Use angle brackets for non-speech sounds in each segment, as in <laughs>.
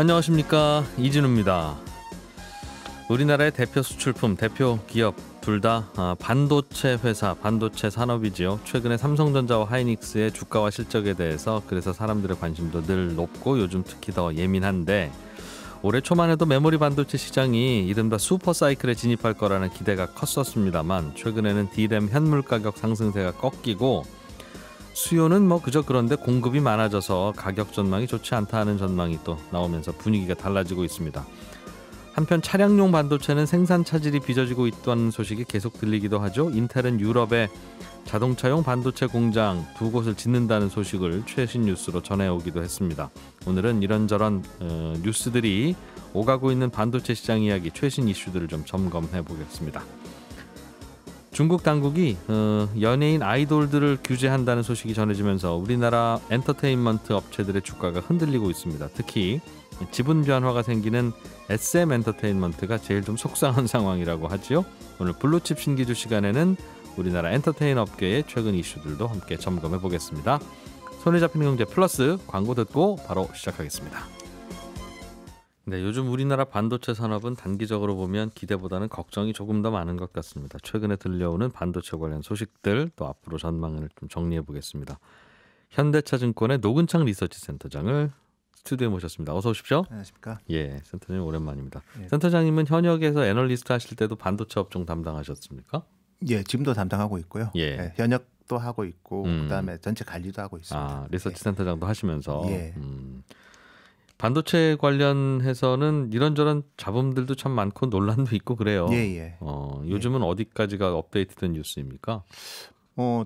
안녕하십니까 이진우입니다. 우리나라의 대표 수출품, 대표 기업 둘다 아, 반도체 회사, 반도체 산업이지요. 최근에 삼성전자와 하이닉스의 주가와 실적에 대해서 그래서 사람들의 관심도 늘 높고 요즘 특히 더 예민한데 올해 초만 해도 메모리 반도체 시장이 이른바 슈퍼 사이클에 진입할 거라는 기대가 컸었습니다만 최근에는 디램 현물 가격 상승세가 꺾이고 수요는 뭐 그저 그런데 공급이 많아져서 가격 전망이 좋지 않다는 전망이 또 나오면서 분위기가 달라지고 있습니다. 한편 차량용 반도체는 생산 차질이 빚어지고 있던 소식이 계속 들리기도 하죠. 인텔은 유럽에 자동차용 반도체 공장 두 곳을 짓는다는 소식을 최신 뉴스로 전해오기도 했습니다. 오늘은 이런저런 어, 뉴스들이 오가고 있는 반도체 시장 이야기 최신 이슈들을 좀 점검해 보겠습니다. 중국 당국이 어, 연예인 아이돌들을 규제한다는 소식이 전해지면서 우리나라 엔터테인먼트 업체들의 주가가 흔들리고 있습니다. 특히 지분 변화가 생기는 SM 엔터테인먼트가 제일 좀 속상한 <laughs> 상황이라고 하지요. 오늘 블루칩 신기주 시간에는 우리나라 엔터테인 업계의 최근 이슈들도 함께 점검해 보겠습니다. 손에 잡히는 경제 플러스 광고 듣고 바로 시작하겠습니다. 네, 요즘 우리나라 반도체 산업은 단기적으로 보면 기대보다는 걱정이 조금 더 많은 것 같습니다. 최근에 들려오는 반도체 관련 소식들 또 앞으로 전망을 좀 정리해 보겠습니다. 현대차증권의 노근창 리서치 센터장을 스튜디오에 모셨습니다. 어서 오십시오. 안녕하십니까? 예, 센터장님 오랜만입니다. 예. 센터장님은 현역에서 애널리스트 하실 때도 반도체 업종 담당하셨습니까? 예, 지금도 담당하고 있고요. 예. 예 현역도 하고 있고 음. 그다음에 전체 관리도 하고 있습니다. 아, 리서치 예. 센터장도 하시면서 예. 음. 반도체 관련해서는 이런저런 잡음들도 참 많고 논란도 있고 그래요. 예, 예. 어, 요즘은 예. 어디까지가 업데이트된 뉴스입니까? 어,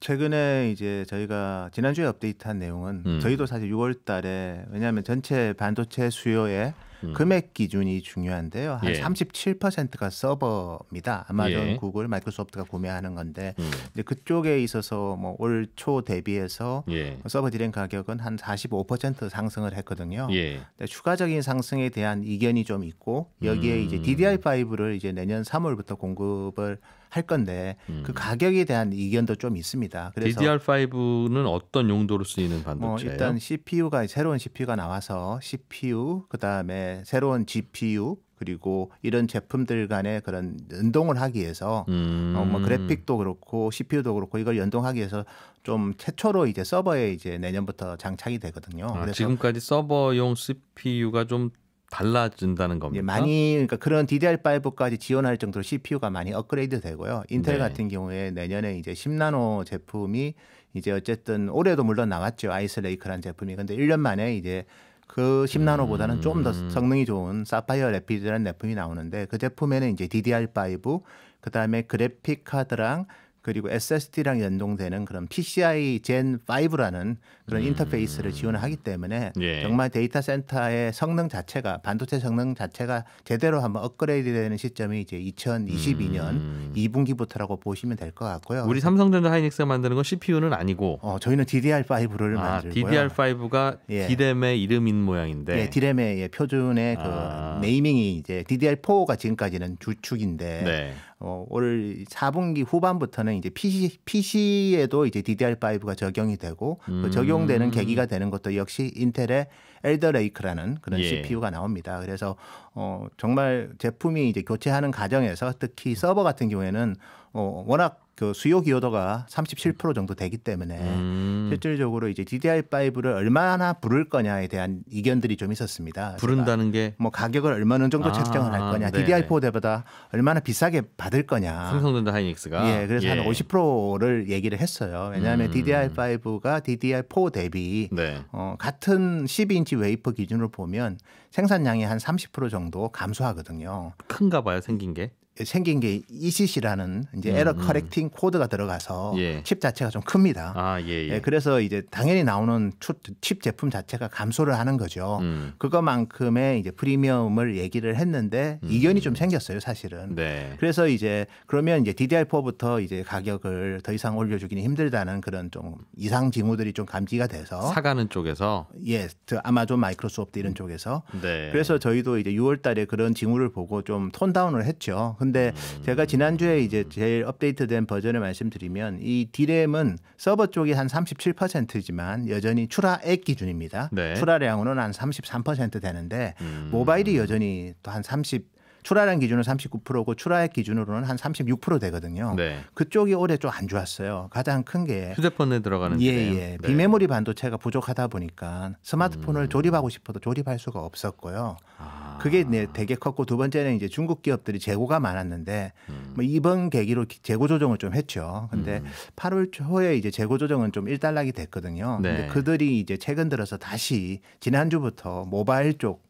최근에 이제 저희가 지난주에 업데이트한 내용은 음. 저희도 사실 6월 달에 왜냐하면 전체 반도체 수요에 음. 금액 기준이 중요한데요. 한 예. 37%가 서버입니다. 아마존, 예. 구글, 마이크로소프트가 구매하는 건데 음. 이제 그쪽에 있어서 뭐올초 대비해서 예. 서버 디램 가격은 한 45% 상승을 했거든요. 예. 근데 추가적인 상승에 대한 이견이 좀 있고 여기에 음. 이제 DDR5를 이제 내년 3월부터 공급을 할 건데 음. 그 가격에 대한 이견도 좀 있습니다. 그래서 DDR5는 어떤 용도로 쓰이는 뭐 반도체예요? 뭐 일단 CPU가 새로운 CPU가 나와서 CPU 그다음에 새로운 GPU 그리고 이런 제품들 간의 그런 연동을 하기 위해서 음. 어, 뭐 음. 그래픽도 그렇고 CPU도 그렇고 이걸 연동하기 위해서 좀 최초로 이제 서버에 이제 내년부터 장착이 되거든요. 아, 지금까지 서버용 CPU가 좀 달라진다는 겁니다. 예, 많이 그러니까 그런 DDR5까지 지원할 정도로 CPU가 많이 업그레이드 되고요. 인텔 네. 같은 경우에 내년에 이제 10나노 제품이 이제 어쨌든 올해도 물론 나왔죠. 아이스 레이크라는 제품이. 근데 1년 만에 이제 그 10나노보다는 음. 좀더 성능이 좋은 사파이어 래피드라는 제품이 나오는데 그 제품에는 이제 DDR5 그다음에 그래픽 카드랑 그리고 SSD랑 연동되는 그런 PCI Gen 5라는 그런 음. 인터페이스를 지원하기 때문에 예. 정말 데이터 센터의 성능 자체가 반도체 성능 자체가 제대로 한번 업그레이드되는 시점이 이제 2022년 음. 2분기부터라고 보시면 될 것 같고요. 우리 삼성전자 하이닉스가 만드는 건 CPU는 아니고 어, 저희는 DDR5를 아, 만들고요. DDR5가 예. 디램의 이름인 모양인데 예, 디램의 예, 표준의 그 아. 그 네이밍이 이제 DDR4가 지금까지는 주축인데 네. 어, 올 4분기 후반부터는 이제 PC, PC에도 이제 DDR5가 적용이 되고 음. 그 적용되는 계기가 되는 것도 역시 인텔의 엘더레이크라는 그런 예. CPU가 나옵니다. 그래서 어, 정말 제품이 이제 교체하는 과정에서 특히 서버 같은 경우에는 어, 워낙 그 수요 기여도가 37% 정도 되기 때문에 음. 음. 실질적으로 이제 DDR5를 얼마나 부를 거냐에 대한 의견들이 좀 있었습니다. 부른다는 게 뭐 가격을 얼마 정도 아, 책정을 할 거냐, 네. DDR4 대보다 얼마나 비싸게 받을 거냐. 삼성전자 하이닉스가 예, 그래서 예. 한 50%를 얘기를 했어요. 왜냐하면 음. DDR5가 DDR4 대비 네. 어, 같은 12인치 웨이퍼 기준으로 보면 생산량이 한 30% 정도 감소하거든요. 큰가 봐요, 생긴 게. 생긴 게 ECC라는 이제 음, 에러 음. 커렉팅 코드가 들어가서 예. 칩 자체가 좀 큽니다. 아, 예, 예. 예 그래서 이제 당연히 나오는 칩 제품 자체가 감소를 하는 거죠. 음. 그것만큼의 이제 프리미엄을 얘기를 했는데 음. 이견이 좀 생겼어요, 사실은. 네. 그래서 이제 그러면 이제 DDR4부터 이제 가격을 더 이상 올려주기는 힘들다는 그런 좀 이상 징후들이 좀 감지가 돼서 사가는 쪽에서 예, 아마존, 마이크로소프트 이런 쪽에서 네. 그래서 저희도 이제 6월달에 그런 징후를 보고 좀 톤다운을 했죠. 근데 음. 제가 지난주에 이제 제일 업데이트된 버전을 말씀드리면 이 D램은 서버 쪽이 한 37%지만 여전히 출하액 기준입니다. 네. 출하량으로는 한 33% 되는데 음. 모바일이 여전히 또한30 출하량 기준은 39%고 출하액 기준으로는 한 36% 되거든요. 네. 그쪽이 올해 좀 안 좋았어요. 가장 큰 게 휴대폰에 들어가는 예, 예. 네. 비메모리 반도체가 부족하다 보니까 스마트폰을 음. 조립하고 싶어도 조립할 수가 없었고요. 아. 그게 네, 되게 컸고 두 번째는 이제 중국 기업들이 재고가 많았는데 음. 뭐 이번 계기로 재고 조정을 좀 했죠. 근데 음. 8월 초에 이제 재고 조정은 좀 일단락이 됐거든요. 네. 근데 그들이 이제 최근 들어서 다시 지난주부터 모바일 쪽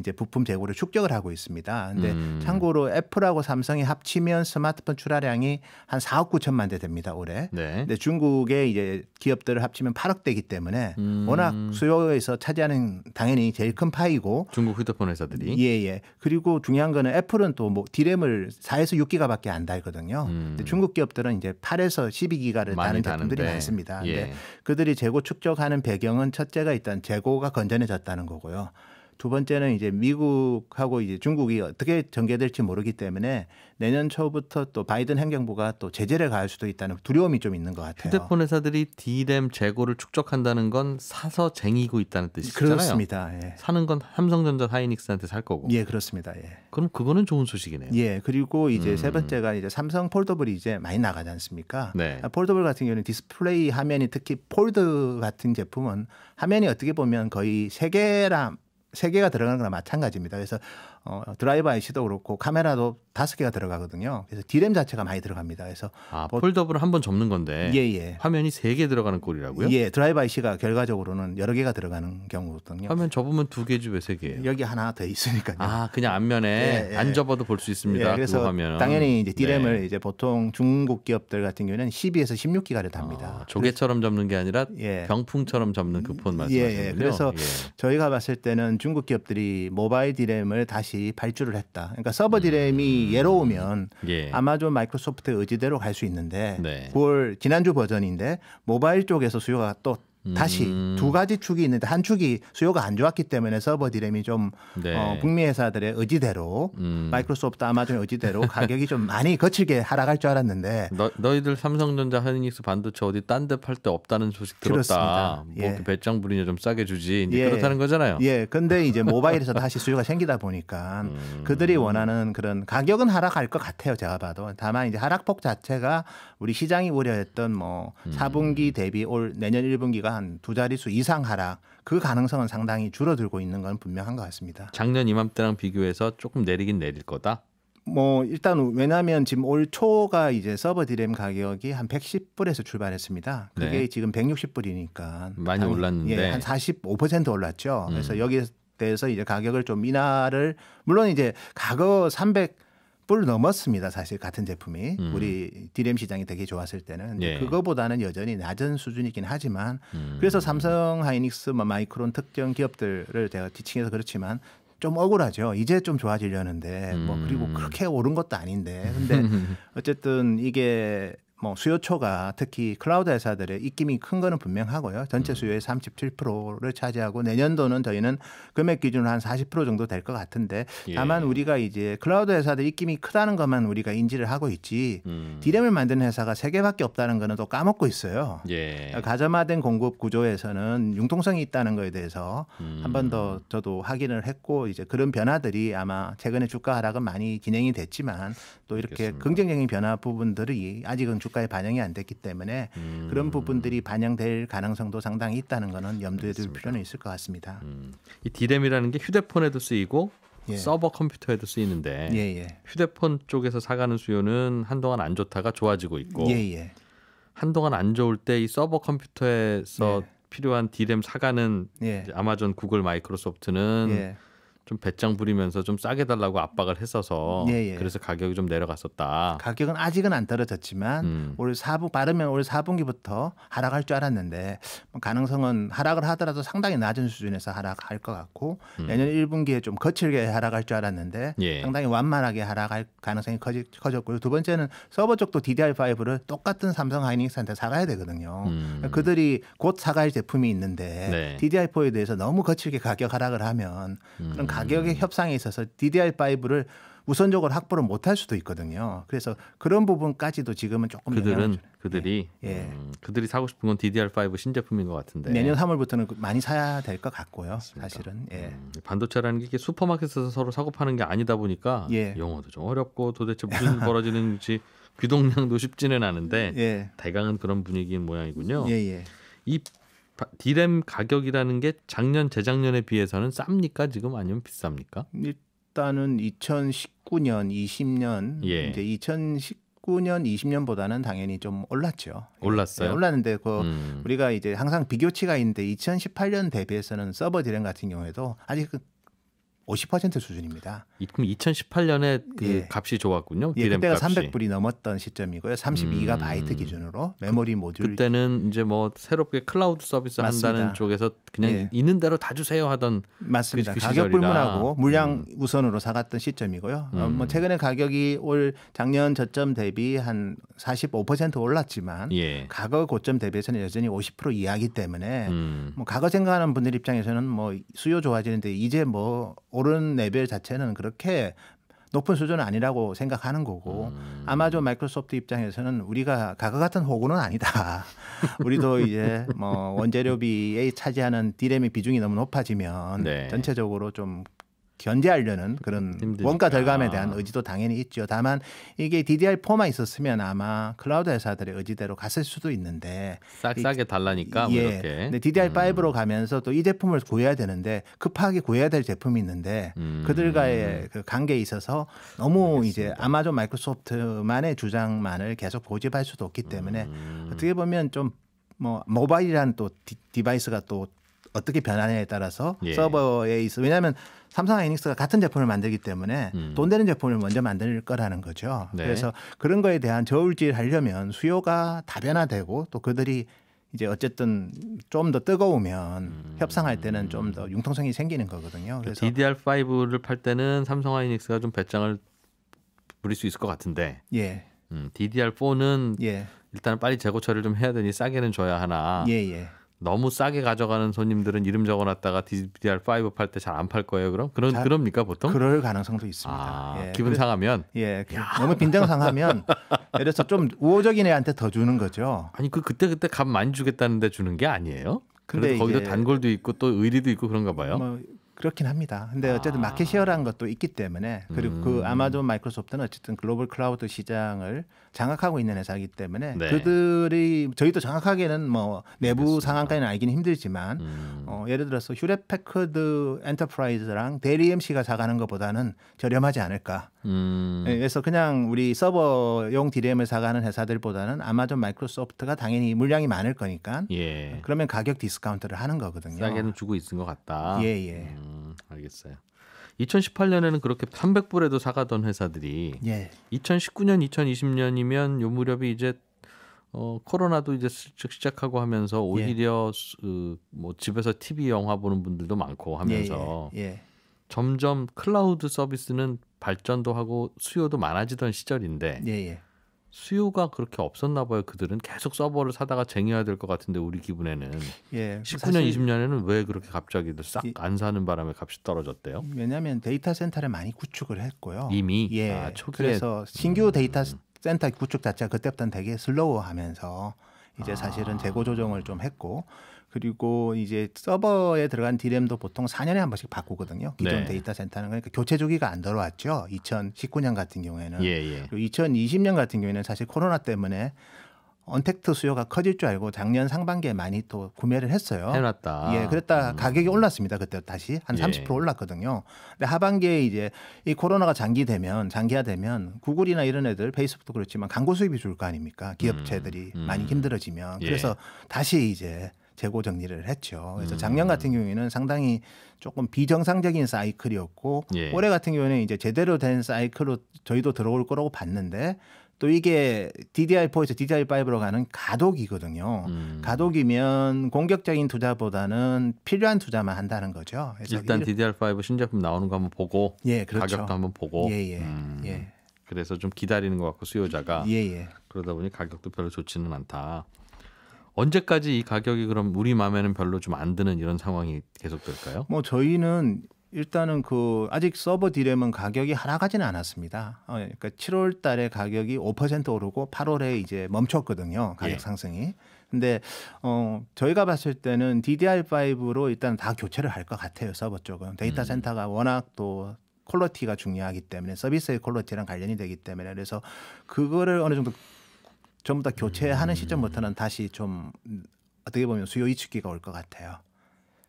이제 부품 재고를 축적을 하고 있습니다. 근데 음. 참고로 애플하고 삼성이 합치면 스마트폰 출하량이 한 4억 9천만 대 됩니다 올해. 네. 근데 중국의 이제 기업들을 합치면 8억 대기 때문에 음. 워낙 수요에서 차지하는 당연히 제일 큰 파이고. 중국 휴대폰 회사들이. 예예. 예. 그리고 중요한 거는 애플은 또뭐 디램을 4에서 6기가밖에 안 달거든요. 음. 근데 중국 기업들은 이제 8에서 12기가를 다는 제품들이 많습니다. 예. 근데 그들이 재고 축적하는 배경은 첫째가 일단 재고가 건전해졌다는 거고요. 두 번째는 이제 미국하고 이제 중국이 어떻게 전개될지 모르기 때문에 내년 초부터 또 바이든 행정부가 또 제재를 가할 수도 있다는 두려움이 좀 있는 것 같아요. 휴대폰 회사들이 디램 재고를 축적한다는 건 사서 쟁이고 있다는 뜻이잖아요. 그렇습니다. 예. 사는 건 삼성전자 하이닉스한테 살 거고. 예, 그렇습니다. 예. 그럼 그거는 좋은 소식이네요. 예, 그리고 이제 음. 세 번째가 이제 삼성 폴더블이 이제 많이 나가지 않습니까? 네. 아, 폴더블 같은 경우는 디스플레이 화면이 특히 폴드 같은 제품은 화면이 어떻게 보면 거의 세 개랑 세 개가 들어가는 거나 마찬가지입니다. 그래서 어, 드라이브 IC도 그렇고 카메라도 다섯 개가 들어가거든요. 그래서 디램 자체가 많이 들어갑니다. 그래서 아, 뭐 폴더블을 한번 접는 건데 예, 예. 화면이 세 개 들어가는 꼴이라고요? 예, 드라이브 IC가 결과적으로는 여러 개가 들어가는 경우거든요. 화면 접으면 두 개지 왜세개 여기 하나 더 있으니까요. 아, 그냥 앞면에 예, 예. 안 접어도 볼 수 있습니다. 예, 그래서 그 화면 당연히 이제 네. 디램을 네. 이제 보통 중국 기업들 같은 경우는 12에서 16기가를 답니다. 아, 조개처럼 접는 게 아니라 예. 병풍처럼 접는 그 폰 말씀하시는군요. 그래서 저희가 봤을 때는 중국 기업들이 모바일 디램을 다시 발주를 했다. 그러니까 서버 디램이 음. 예로 오면 예. 아마존 마이크로소프트의 의지대로 갈 수 있는데 네. 9월 지난주 버전인데 모바일 쪽에서 수요가 또 다시 음. 두 가지 축이 있는데 한 축이 수요가 안 좋았기 때문에 서버 디램이 좀 네. 어, 북미 회사들의 의지대로 음. 마이크로소프트 아마존의 의지대로 가격이 좀 많이 거칠게 하락할 줄 알았는데 <laughs> 너, 희들 삼성전자 하이닉스 반도체 어디 딴 데팔데 없다는 소식 들었다. 뭐 예. 뭐 배짱 부리냐 좀 싸게 주지 이제 예. 그렇다는 거잖아요. 예. 근데 이제 모바일에서 다시 수요가 생기다 보니까 음. 그들이 원하는 그런 가격은 하락할 것 같아요. 제가 봐도 다만 이제 하락폭 자체가 우리 시장이 우려했던 뭐사분기 음. 대비 올 내년 일분기가 보니한두 자릿수 이상 하락 그 가능성은 상당히 줄어들고 있는 건 분명한 것 같습니다. 작년 이맘때랑 비교해서 조금 내리긴 내릴 거다. 뭐 일단 왜냐하면 지금 올 초가 이제 서버 디램 가격이 한 110불에서 출발했습니다. 그게 네. 지금 160불이니까 많이 한, 올랐는데 예, 한45% 올랐죠. 음. 그래서 여기에 대해서 이제 가격을 좀 인하를 물론 이제 과거 300 10불 넘었습니다. 사실 같은 제품이 음. 우리 디램 시장이 되게 좋았을 때는 예. 그거보다는 여전히 낮은 수준이긴 하지만 음. 그래서 삼성, 하이닉스, 뭐 마이크론 특정 기업들을 제가 뒤칭해서 그렇지만 좀 억울하죠. 이제 좀 좋아지려는데 음. 뭐 그리고 음. 그렇게 오른 것도 아닌데 근데 <laughs> 어쨌든 이게 뭐 수요초가 특히 클라우드 회사들의 입김이 큰 거는 분명하고요. 전체 음. 수요의 37%를 차지하고 내년도는 저희는 금액 기준으로 한 40% 정도 될 것 같은데 예. 다만 예. 우리가 이제 클라우드 회사들 입김이 크다는 것만 우리가 인지를 하고 있지 음. 디램을 만드는 회사가 3 개밖에 없다는 거는 또 까먹고 있어요. 예. 가점화된 공급 구조에서는 융통성이 있다는 거에 대해서 음. 한번 더 저도 확인을 했고 이제 그런 변화들이 아마 최근에 주가 하락은 많이 진행이 됐지만 또 이렇게 알겠습니다. 긍정적인 변화 부분들이 아직은 주 주가에 반영이 안 됐기 때문에 음. 그런 부분들이 반영될 가능성도 상당히 있다는 것은 염두에 알겠습니다. 둘 필요는 있을 것 같습니다. 음. 이 디램이라는 게 휴대폰에도 쓰이고 예. 서버 컴퓨터에도 쓰이는데 예예. 예. 휴대폰 쪽에서 사가는 수요는 한동안 안 좋다가 좋아지고 있고 예예. 예. 한동안 안 좋을 때 이 서버 컴퓨터에서 예. 필요한 디램 사가는 예. 아마존, 구글, 마이크로소프트는 예. 좀 배짱 부리면서 좀 싸게 달라고 압박을 했어서 예, 예. 그래서 가격이 좀 내려갔었다. 가격은 아직은 안 떨어졌지만 음. 올 4분 빠르면 올 4분기부터 하락할 줄 알았는데 뭐 가능성은 하락을 하더라도 상당히 낮은 수준에서 하락할 것 같고 음. 내년 1분기에 좀 거칠게 하락할 줄 알았는데 예. 상당히 완만하게 하락할 가능성이 커지, 커졌고요. 두 번째는 서버 쪽도 DDR5를 똑같은 삼성 하이닉스한테 사가야 되거든요. 음. 그러니까 그들이 곧 사갈 제품이 있는데 네. DDR4에 대해서 너무 거칠게 가격 하락을 하면 그런 가 음. 가격의 협상에 있어서 DDR5를 우선적으로 확보를 못할 수도 있거든요. 그래서 그런 부분까지도 지금은 조금 그들은 그들이 예, 예. 음, 그들이 사고 싶은 건 DDR5 신제품인 것 같은데 내년 3월부터는 그 많이 사야 될 것 같고요. 맞습니다. 사실은 예. 음, 반도체라는 게 슈퍼마켓에서 서로 사고 파는 게 아니다 보니까 예. 영어도 좀 어렵고 도대체 무슨 <laughs> 벌어지는지 귀동량도 쉽지는 않은데 예. 대강은 그런 분위기인 모양이군요. 예, 예. 이 디램 가격이라는 게 작년 재작년에 비해서는 쌉니까 지금 아니면 비쌉니까? 일단은 2019년, 20년 예. 이제 2019년, 20년보다는 당연히 좀 올랐죠. 예. 올랐어요. 네, 올랐는데 그 음. 우리가 이제 항상 비교치가 있는데 2018년 대비해서는 서버 디램 같은 경우에도 아직 그50% 수준입니다. 그럼 2018년에 그 예. 값이 좋았군요. 예, 그때가 값이. 300불이 넘었던 시점이고요. 32GB 음. 기준으로 메모리 모듈 그때는 이제 뭐 새롭게 클라우드 서비스 맞습니다. 한다는 쪽에서 그냥 예. 있는 대로 다 주세요 하던 그 맞습니다. 그, 그 가격 불문하고 음. 물량 음. 우선으로 사갔던 시점이고요. 어, 뭐 음. 뭐 최근에 가격이 올 작년 저점 대비 한 45% 올랐지만 예. 과거 고점 대비해서는 여전히 50% 이하기 때문에 음. 뭐 과거 생각하는 분들 입장에서는 뭐 수요 좋아지는데 이제 뭐 오른 레벨 자체는 그렇게 높은 수준은 아니라고 생각하는 거고 음. 아마존 마이크로소프트 입장에서는 우리가 가과 같은 호구는 아니다. <laughs> 우리도 이제 뭐 원재료비에 차지하는 디램의 비중이 너무 높아지면 네. 전체적으로 좀 견제하려는 그런 힘드니까. 원가 절감에 대한 의지도 당연히 있죠. 다만 이게 DDR4만 있었으면 아마 클라우드 회사들의 의지대로 갔을 수도 있는데 싹싸게 달라니까 예. 뭐 이렇게. 근데 DDR5로 음. 가면서 또 이 제품을 구해야 되는데 급하게 구해야 될 제품이 있는데 음. 그들과의 그 관계에 있어서 너무 알겠습니다. 이제 아마존 마이크로소프트만의 주장만을 계속 고집할 수도 없기 때문에 음. 어떻게 보면 좀 뭐 모바일이란 또 디, 디바이스가 또 어떻게 변하냐에 따라서 예. 서버에 있어 왜냐하면 삼성 아이닉스가 같은 제품을 만들기 때문에 음. 돈 되는 제품을 먼저 만들 거라는 거죠. 네. 그래서 그런 거에 대한 저울질 하려면 수요가 다변화되고 또 그들이 이제 어쨌든 좀 더 뜨거우면 음. 협상할 때는 좀 더 융통성이 생기는 거거든요. 그 그래서 DDR5를 팔 때는 삼성 아이닉스가좀 배짱을 부릴 수 있을 것 같은데. 예. 음, DDR4는 예. 일단 빨리 재고 처리를 좀 해야 되니 싸게는 줘야 하나. 예, 예. 너무 싸게 가져가는 손님들은 이름 적어놨다가 DDR 5팔 때 잘 안 팔 거예요. 그럼 그런 자, 그럽니까 보통? 그럴 가능성도 있습니다. 아, 예, 기분 상하면. 예, 그 너무 빈정 상하면 <laughs> 예를 들어서 좀 우호적인 애한테 더 주는 거죠. 아니 그 그때 그때 값 많이 주겠다는데 주는 게 아니에요? 근데 거기도 단골도 있고 또 의리도 있고 그런가 봐요. 뭐 그렇긴 합니다. 근데 어쨌든 아. 마켓쉐어라는 것도 있기 때문에 그리고 그 음. 그 아마존 마이크로소프트는 어쨌든 글로벌 클라우드 시장을 장악하고 있는 회사이기 때문에 네. 그들이 저희도 정확하게는 뭐 내부 그렇습니다. 상황까지는 알기는 힘들지만 음. 어, 예를 들어서 휴렛 패커드 엔터프라이즈랑 대리 MC가 자가는 것보다는 저렴하지 않을까. 음. 예, 그래서 그냥 우리 서버용 DRAM을 사가는 회사들보다는 아마존, 마이크로소프트가 당연히 물량이 많을 거니까 예. 그러면 가격 디스카운트를 하는 거거든요. 싸게는 주고 있는 것 같다. 예예. 예. 음, 알겠어요. 2018년에는 그렇게 300불에도 사가던 회사들이 예. 2019년, 2020년이면 요 무렵이 이제 어, 코로나도 이제 슬쩍 시작하고 하면서 오히려 예. 그, 뭐 집에서 TV 영화 보는 분들도 많고 하면서 예, 예, 예. 점점 클라우드 서비스는 발전도 하고 수요도 많아지던 시절인데 예, 예. 수요가 그렇게 없었나 봐요. 그들은 계속 서버를 사다가 쟁여야 될 것 같은데 우리 기분에는 예, 19년 20년에는 왜 그렇게 갑자기 싹안 사는 바람에 값이 떨어졌대요? 왜냐하면 데이터 센터를 많이 구축을 했고요. 이미 예. 아, 초기에 그래서 신규 음. 데이터 센터 구축 자체가 그때부터는 되게 슬로우하면서 이제 사실은 아. 재고 조정을 좀 했고 그리고 이제 서버에 들어간 디램도 보통 4년에 한 번씩 바꾸거든요. 기존 네. 데이터 센터는 그러니까 교체 주기가 안 들어왔죠. 2019년 같은 경우에는. 예, 예. 그리고 2020년 같은 경우에는 사실 코로나 때문에 언택트 수요가 커질 줄 알고 작년 상반기에 많이 또 구매를 했어요. 해놨다. 예, 그랬다 음. 가격이 올랐습니다. 그때 다시 한 30% 예. 올랐거든요. 근데 하반기에 이제 이 코로나가 장기되면 장기화되면 구글이나 이런 애들 페이스북도 그렇지만 광고 수입이 줄 거 아닙니까? 기업체들이 음. 음. 많이 힘들어지면 예. 그래서 예. 다시 이제 재고 정리를 했죠. 그래서 음. 작년 같은 경우에는 상당히 조금 비정상적인 사이클이었고 예. 올해 같은 경우는 에 이제 제대로 된 사이클로 저희도 들어올 거라고 봤는데 또 이게 DDR4에서 DDR5로 가는 가독이거든요. 음. 가독이면 공격적인 투자보다는 필요한 투자만 한다는 거죠. 일단 DDR5 신제품 나오는 거 한번 보고 예, 그렇죠. 가격도 한번 보고 예, 예, 음. 예. 그래서 좀 기다리는 것 같고 수요자가 예, 예. 그러다 보니 가격도 별로 좋지는 않다. 언제까지 이 가격이 그럼 우리 마음에는 별로 좀 안 드는 이런 상황이 계속될까요? 뭐 저희는 일단은 그 아직 서버 디램은 가격이 하락하지는 않았습니다. 어, 그러니까 7월 달에 가격이 5% 오르고 8월에 이제 멈췄거든요. 가격 예. 상승이. 근데 어 저희가 봤을 때는 DDR5로 일단 다 교체를 할 것 같아요. 서버 쪽은 데이터 음. 센터가 워낙 또 퀄러티가 중요하기 때문에 서비스의 퀄러티랑 관련이 되기 때문에 그래서 그거를 어느 정도 전부 다 교체하는 시점부터는 음. 다시 좀 어떻게 보면 수요 위축기가 올 것 같아요.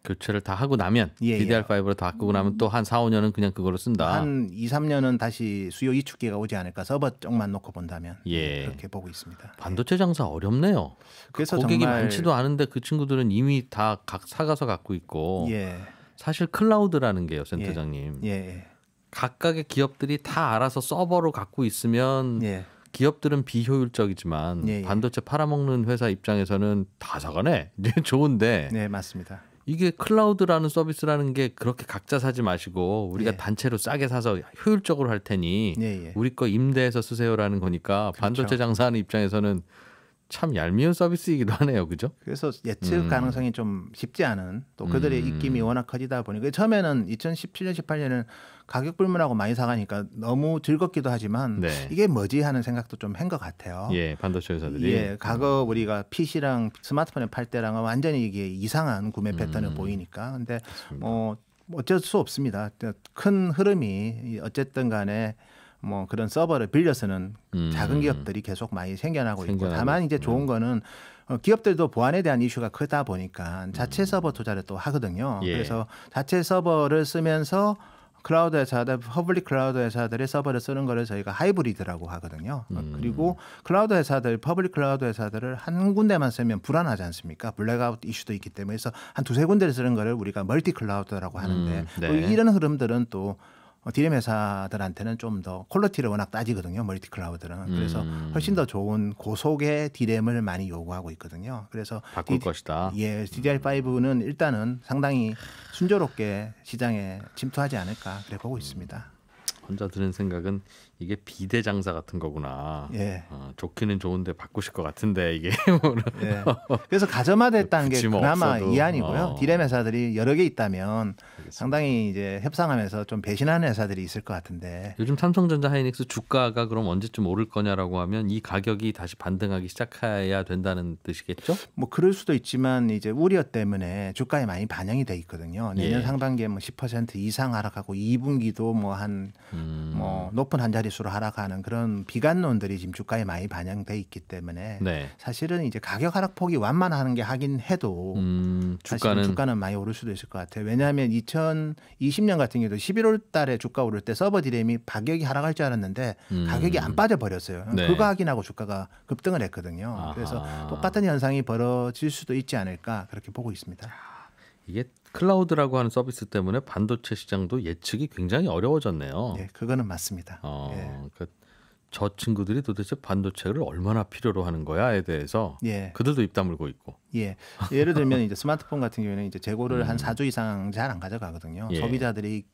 교체를 다 하고 나면 DDR5로 예, 예. 다 바꾸고 나면 또 한 4, 5년은 그냥 그걸로 쓴다. 한 2, 3년은 다시 수요 이축기가 오지 않을까 서버 쪽만 놓고 본다면 예. 그렇게 보고 있습니다. 반도체 장사 어렵네요. 그래서 고객이 많지도 않은데 그 친구들은 이미 다 각 사가서 갖고 있고 예. 사실 클라우드라는 게요, 센터장님. 예, 각각의 기업들이 다 알아서 서버로 갖고 있으면 기업들은 비효율적이지만 예, 예. 반도체 팔아먹는 회사 입장에서는 다 사가네. <laughs> 좋은데. 네, 맞습니다. 이게 클라우드라는 서비스라는 게 그렇게 각자 사지 마시고 우리가 예. 단체로 싸게 사서 효율적으로 할 테니 예예. 예. 우리 거 임대해서 쓰세요라는 거니까 그렇죠. 반도체 장사하는 입장에서는 참 얄미운 서비스이기도 하네요, 그죠? 그래서 예측 음. 가능성이 좀 쉽지 않은 또 그들의 음. 입김이 워낙 커지다 보니까 처음에는 2017년 1 8년에 가격 불문하고 많이 사가니까 너무 즐겁기도 하지만 네. 이게 뭐지 하는 생각도 좀 한 것 같아요. 예, 반도체 회사들이. 예, 음. 과거 우리가 PC랑 스마트폰에 팔 때랑은 완전히 이게 이상한 구매 패턴을 음. 보이니까. 근데 뭐 어쩔 수 없습니다. 큰 흐름이 어쨌든 간에 뭐 그런 서버를 빌려서는 음. 작은 기업들이 계속 많이 생겨나고 있고 다만 이제 좋은 음. 거는 어, 기업들도 보안에 대한 이슈가 크다 보니까 자체 음. 서버 투자를 또 하거든요. 예. 그래서 자체 서버를 쓰면서 클라우드 회사들, 퍼블릭 클라우드 회사들의 서버를 쓰는 거를 저희가 하이브리드라고 하거든요. 음. 그리고 클라우드 회사들, 퍼블릭 클라우드 회사들을 한 군데만 쓰면 불안하지 않습니까? 블랙아웃 이슈도 있기 때문에 그래서 한 두세 군데를 쓰는 거를 우리가 멀티 클라우드라고 하는데 음. 네. 이런 흐름들은 또 어, 디램 회사들한테는 좀 더 퀄러티를 워낙 따지거든요. 멀티 클라우드는. 그래서 음. 훨씬 더 좋은 고속의 디램을 많이 요구하고 있거든요. 그래서 바꿀 D, 것이다. 예, DDR5는 일단은 상당히 순조롭게 시장에 침투하지 않을까 그래 보고 있습니다. 혼자 드는 생각은 이게 비대 장사 같은 거구나. 예. 어, 좋기는 좋은데 바꾸실 것 같은데 이게. <laughs> 뭐 예. 그래서 가자마자했다는게 그나마 없어도. 이안이고요. 어. 디램 회사들이 여러 개 있다면 알겠습니다. 상당히 이제 협상하면서 좀 배신하는 회사들이 있을 것 같은데. 요즘 삼성전자 하이닉스 주가가 그럼 언제쯤 오를 거냐라고 하면 이 가격이 다시 반등하기 시작해야 된다는 뜻이겠죠? 뭐 그럴 수도 있지만 이제 우려 때문에 주가에 많이 반영이 돼 있거든요. 예. 내년 예. 상반기에 뭐 10% 이상 하락하고 2분기도 뭐 한뭐 음. 뭐 높은 한 자리 지수로 하락하는 그런 비관론들이 지금 주가에 많이 반영돼 있기 때문에 네. 사실은 이제 가격 하락폭이 완만하는 게 하긴 해도 음, 주가는 주가는 많이 오를 수도 있을 것 같아요. 왜냐하면 2020년 같은 경우도 11월 달에 주가 오를 때 서버 디램이 가격이 하락할 줄 알았는데 음. 가격이 안 빠져 버렸어요. 네. 그거 확인하고 주가가 급등을 했거든요. 아하. 그래서 똑같은 현상이 벌어질 수도 있지 않을까 그렇게 보고 있습니다. 이게 클라우드라고 하는 서비스 때문에 반도체 시장도 예측이 굉장히 어려워졌네요. 네, 그거는 맞습니다. 어, 예. 그러니까 저 친구들이 도대체 반도체를 얼마나 필요로 하는 거야에 대해서 예. 그들도 입 다물고 있고. 예. 예를 들면 <laughs> 이제 스마트폰 같은 경우에는 이제 재고를 음. 한 4주 이상 잘 안 가져가거든요. 예. 소비자들이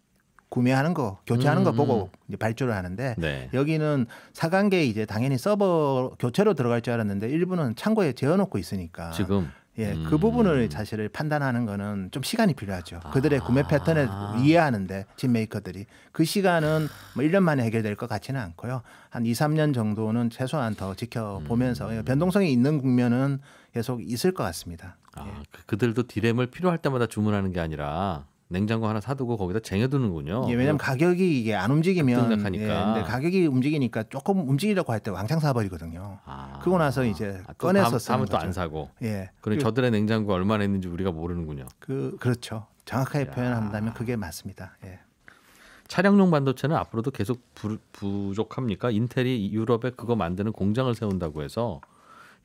구매하는 거, 교체하는 음. 거 보고 발주를 하는데 네. 여기는 사간계 이제 당연히 서버 교체로 들어갈 줄 알았는데 일부는 창고에 재워놓고 있으니까 지금 예, 음. 그 부분을 사실을 판단하는 거는 좀 시간이 필요하죠. 그들의 구매 아. 패턴을 이해하는데 집 메이커들이 그 시간은 뭐 1년 만에 해결될 것 같지는 않고요. 한 2, 3년 정도는 최소한 더 지켜보면서 음. 변동성이 있는 국면은 계속 있을 것 같습니다. 아, 예. 그, 그들도 디램을 필요할 때마다 주문하는 게 아니라 냉장고 하나 사두고 거기다 쟁여두는군요. 예, 왜냐면 그 가격이 이게 안 움직이면 등락하니까. 예, 가격이 움직이니까 조금 움직이려고 할 때 왕창 사버리거든요. 아, 그러고 나서 이제 아, 꺼내서 다음, 또안 사고. 예. 그럼 저들의 냉장고 얼마나 있는지 우리가 모르는군요. 그 그렇죠. 정확하게 야. 표현한다면 그게 맞습니다. 예. 차량용 반도체는 앞으로도 계속 부, 부족합니까? 인텔이 유럽에 그거 만드는 공장을 세운다고 해서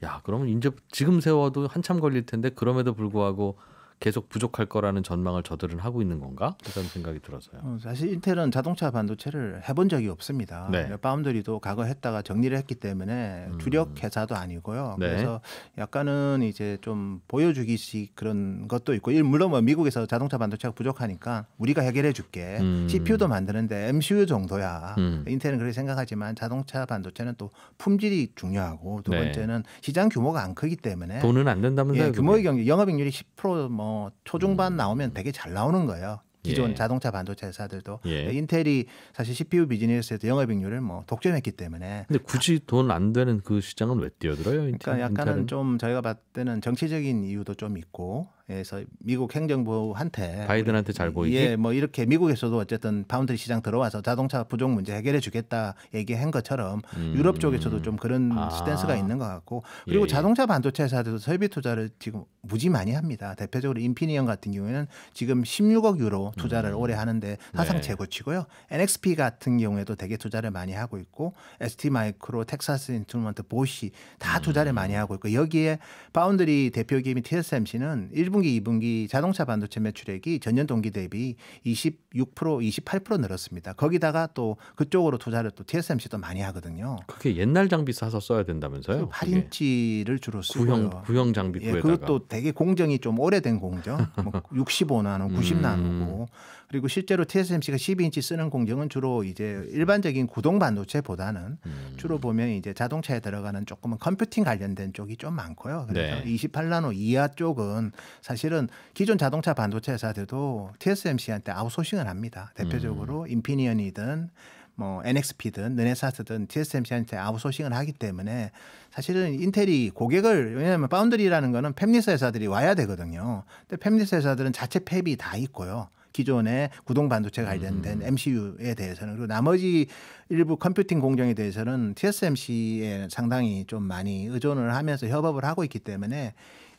야 그러면 이제 지금 세워도 한참 걸릴 텐데 그럼에도 불구하고 계속 부족할 거라는 전망을 저들은 하고 있는 건가? 이런 생각이 들어서요. 어, 사실 인텔은 자동차 반도체를 해본 적이 없습니다. 네. 그러니까 파운드리도 과거 했다가 정리를 했기 때문에 음. 주력 회사도 아니고요. 네. 그래서 약간은 이제 좀 보여주기식 그런 것도 있고 물론 뭐 미국에서 자동차 반도체가 부족하니까 우리가 해결해 줄게. 음. CPU도 만드는데 MCU 정도야. 음. 인텔은 그렇게 생각하지만 자동차 반도체는 또 품질이 중요하고 두 네. 번째는 네. 시장 규모가 안 크기 때문에 돈은 안 된다면서요. 예, 규모의 경제 영업익률이 10%뭐 초중반 음. 나오면 되게 잘 나오는 거예요. 기존 예. 자동차 반도체 회사들도 예. 인텔이 사실 CPU 비즈니스에서 영업익률을 뭐 독점했기 때문에 근데 굳이 돈 안 되는 그 시장은 왜 뛰어들어요? 인텔, 그러니까 약간은 인텔은? 좀 저희가 봤을 때는 정치적인 이유도 좀 있고 그래서 미국 행정부한테 바이든한테 잘 보이기 예, 뭐 이렇게 미국에서도 어쨌든 파운드리 시장 들어와서 자동차 부족 문제 해결해 주겠다 얘기한 것처럼 음. 유럽 쪽에서도 좀 그런 아. 스탠스가 있는 것 같고 그리고 예. 자동차 반도체 회사들도 설비 투자를 지금 무지 많이 합니다. 대표적으로 인피니언 같은 경우에는 지금 16억 유로 투자를 음. 올해 하는데 사상 네. 최고치고요. NXP 같은 경우에도 되게 투자를 많이 하고 있고 ST 마이크로, 텍사스 인투먼트, 보시 다 음. 투자를 음. 많이 하고 있고 여기에 파운드리 대표 기업인 TSMC는 일본 1분기, 2분기 자동차 반도체 매출액이 전년 동기 대비 26%, 28% 늘었습니다. 거기다가 또 그쪽으로 투자를 또 TSMC도 많이 하거든요. 그게 옛날 장비 사서 써야 된다면서요? 8인치를 주로 쓰고요. 구형, 구형 장비 구에다가. 예, 그것도 되게 공정이 좀 오래된 공정. 뭐 65나노, 90나노고 음. 그리고 실제로 TSMC가 12인치 쓰는 공정은 주로 이제 일반적인 구동 반도체보다는 음. 주로 보면 이제 자동차에 들어가는 조금은 컴퓨팅 관련된 쪽이 좀 많고요. 네. 그래서 네. 28나노 이하 쪽은 사실은 기존 자동차 반도체 회사들도 TSMC한테 아웃소싱을 합니다. 대표적으로 음. 인피니언이든 뭐 NXP든 르네사스든 TSMC한테 아웃소싱을 하기 때문에 사실은 인텔이 고객을 왜냐하면 파운드리라는 거는 팹리스 회사들이 와야 되거든요. 근데 팹리스 회사들은 자체 팹이 다 있고요. 기존의 구동 반도체 관련된 음. MCU에 대해서는 그리고 나머지 일부 컴퓨팅 공정에 대해서는 TSMC에 상당히 좀 많이 의존을 하면서 협업을 하고 있기 때문에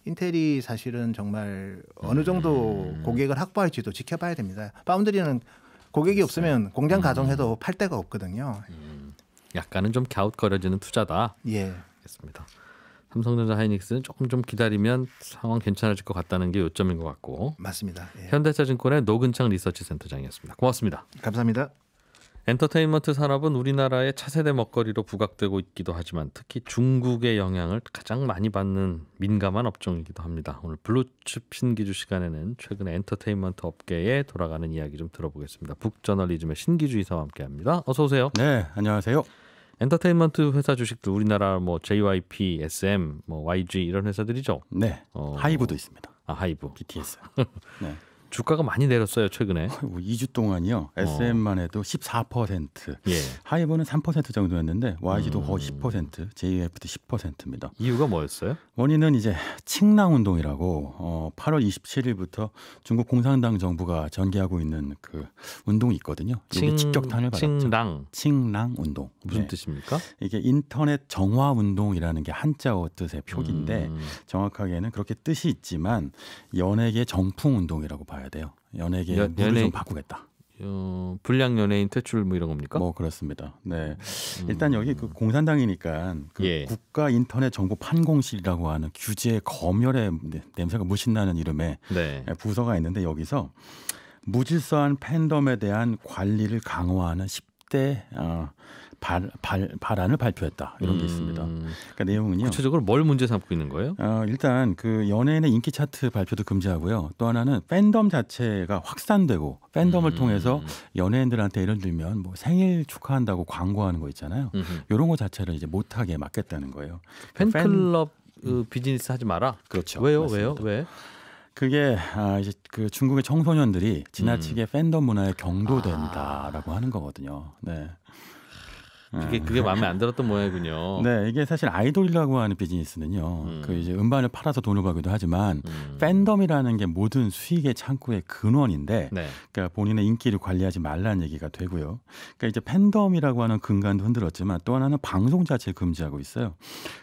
인텔이 사실은 정말 어느 정도 음. 고객을 확보할지도 지켜봐야 됩니다. 파운드리는 고객이 없으면 공장 음. 가동해도 팔 데가 없거든요. 음. 약간은 좀 갸웃거려지는 투자다. 예. 알겠습니다. 삼성전자 하이닉스는 조금 좀 기다리면 상황 괜찮아질 것 같다는 게 요점인 것 같고 맞습니다. 예. 현대차증권의 노근창 리서치 센터장이었습니다. 고맙습니다. 감사합니다. 엔터테인먼트 산업은 우리나라의 차세대 먹거리로 부각되고 있기도 하지만 특히 중국의 영향을 가장 많이 받는 민감한 업종이기도 합니다. 오늘 블루칩 신기주 시간에는 최근 엔터테인먼트 업계에 돌아가는 이야기 좀 들어보겠습니다. 북저널리즘의 신기주 이사와 함께합니다. 어서 오세요. 네, 안녕하세요. 엔터테인먼트 회사 주식도 우리나라 뭐 JYP, SM, 뭐 YG 이런 회사들이죠. 네. 어... 하이브도 있습니다. 아 하이브. BTS. <laughs> 네. 주가가 많이 내렸어요 최근에. 2주 동안이요. 어. SM만 해도 14%, 예. 하이브는 3% 정도였는데 YG도 음. 거의 10%, JUF도 10%입니다. 이유가 뭐였어요? 원인은 이제 칙랑 운동이라고 어, 8월 27일부터 중국 공산당 정부가 전개하고 있는 그 운동이 있거든요. 이게 직격탄을 받았죠. 칭랑. 칭랑 운동. 무슨 네. 뜻입니까? 이게 인터넷 정화 운동이라는 게 한자어 뜻의 표기인데 음. 정확하게는 그렇게 뜻이 있지만 연예계 정풍 운동이라고 봐요. 가야 돼요. 연예계 연, 연예인, 좀 바꾸겠다. 어, 불량 연예인 퇴출 뭐 이런 겁니까? 뭐 그렇습니다. 네, 음. 일단 여기 그 공산당이니까 그 예. 국가 인터넷 정보 판공실이라고 하는 규제 검열의 네, 냄새가 무신 나는 이름의 네. 예, 부서가 있는데 여기서 무질서한 팬덤에 대한 관리를 강화하는 10대 어, 발, 발, 발안을 발표했다 이런 게 있습니다. 음. 그러니까 내용은요. 구체적으로 뭘 문제 삼고 있는 거예요? 어, 일단 그 연예인의 인기 차트 발표도 금지하고요. 또 하나는 팬덤 자체가 확산되고 팬덤을 음. 통해서 연예인들한테 예를 들면 뭐 생일 축하한다고 광고하는 거 있잖아요. 음. 이런 거 자체를 이제 못하게 막겠다는 거예요. 그러니까 팬클럽 그 음. 비즈니스 하지 마라. 그렇죠. 왜요? 맞습니다. 왜요? 왜? 그게 아 이제 그 중국의 청소년들이 지나치게 음. 팬덤 문화에 경도된다라고 아. 하는 거거든요. 네. 그게 그게 음. 마음에 안 들었던 모양이군요. 네, 이게 사실 아이돌이라고 하는 비즈니스는요. 음. 그 이제 음반을 팔아서 돈을 벌기도 하지만 음. 팬덤이라는 게 모든 수익의 창구의 근원인데, 네. 그러니까 본인의 인기를 관리하지 말라는 얘기가 되고요. 그러니까 이제 팬덤이라고 하는 근간도 흔들었지만 또 하나는 방송 자체 를 금지하고 있어요.